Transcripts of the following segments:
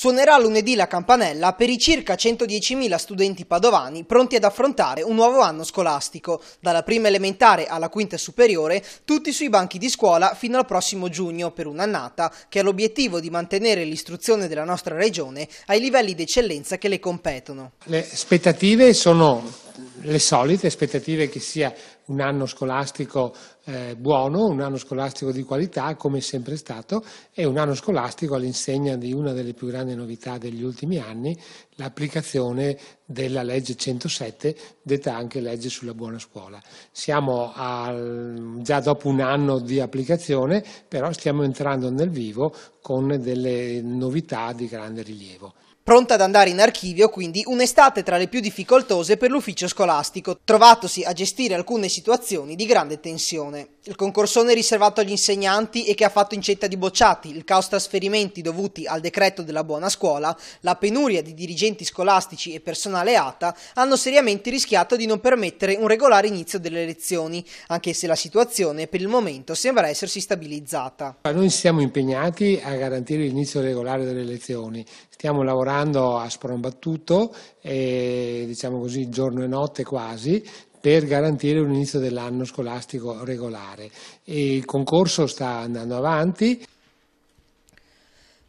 suonerà lunedì la campanella per i circa 110.000 studenti padovani pronti ad affrontare un nuovo anno scolastico, dalla prima elementare alla quinta superiore, tutti sui banchi di scuola fino al prossimo giugno per un'annata che ha l'obiettivo di mantenere l'istruzione della nostra regione ai livelli d'eccellenza che le competono. Le aspettative sono le solite aspettative che sia un anno scolastico eh, buono, un anno scolastico di qualità, come è sempre stato, e un anno scolastico all'insegna di una delle più grandi novità degli ultimi anni, l'applicazione della legge 107, detta anche legge sulla buona scuola. Siamo al, già dopo un anno di applicazione, però stiamo entrando nel vivo con delle novità di grande rilievo pronta ad andare in archivio, quindi un'estate tra le più difficoltose per l'ufficio scolastico, trovatosi a gestire alcune situazioni di grande tensione il concorsone riservato agli insegnanti e che ha fatto incetta di bocciati, il caos trasferimenti dovuti al decreto della buona scuola, la penuria di dirigenti scolastici e personale ATA hanno seriamente rischiato di non permettere un regolare inizio delle lezioni, anche se la situazione per il momento sembra essersi stabilizzata. Noi siamo impegnati a garantire l'inizio regolare delle lezioni, stiamo lavorando a sprombattuto, e, diciamo così giorno e notte quasi, per garantire un inizio dell'anno scolastico regolare. il concorso sta andando avanti.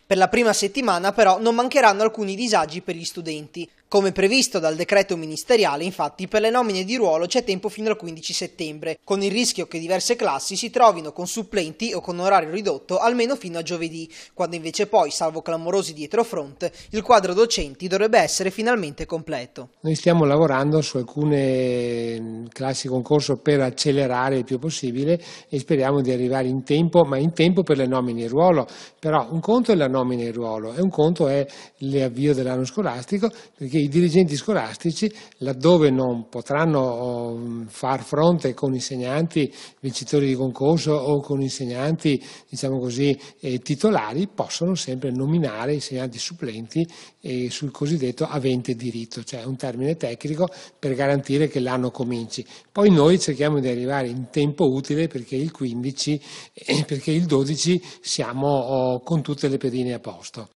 Per la prima settimana però non mancheranno alcuni disagi per gli studenti. Come previsto dal decreto ministeriale, infatti, per le nomine di ruolo c'è tempo fino al 15 settembre, con il rischio che diverse classi si trovino con supplenti o con orario ridotto almeno fino a giovedì, quando invece poi, salvo clamorosi dietrofront, il quadro docenti dovrebbe essere finalmente completo. Noi stiamo lavorando su alcune mm, classi concorso per accelerare il più possibile e speriamo di arrivare in tempo, ma in tempo per le nomine in ruolo. Però un conto è la nomina in ruolo e un conto è l'avvio dell'anno scolastico, perché i dirigenti scolastici, laddove non potranno oh, far fronte con insegnanti vincitori di concorso o con insegnanti diciamo così, eh, titolari, possono sempre nominare insegnanti supplenti eh, sul cosiddetto avente diritto, cioè un termine tecnico per garantire che l'anno cominci. Poi noi cerchiamo di arrivare in tempo utile perché il 15 e eh, perché il 12 siamo oh, con tutte le pedine a posto.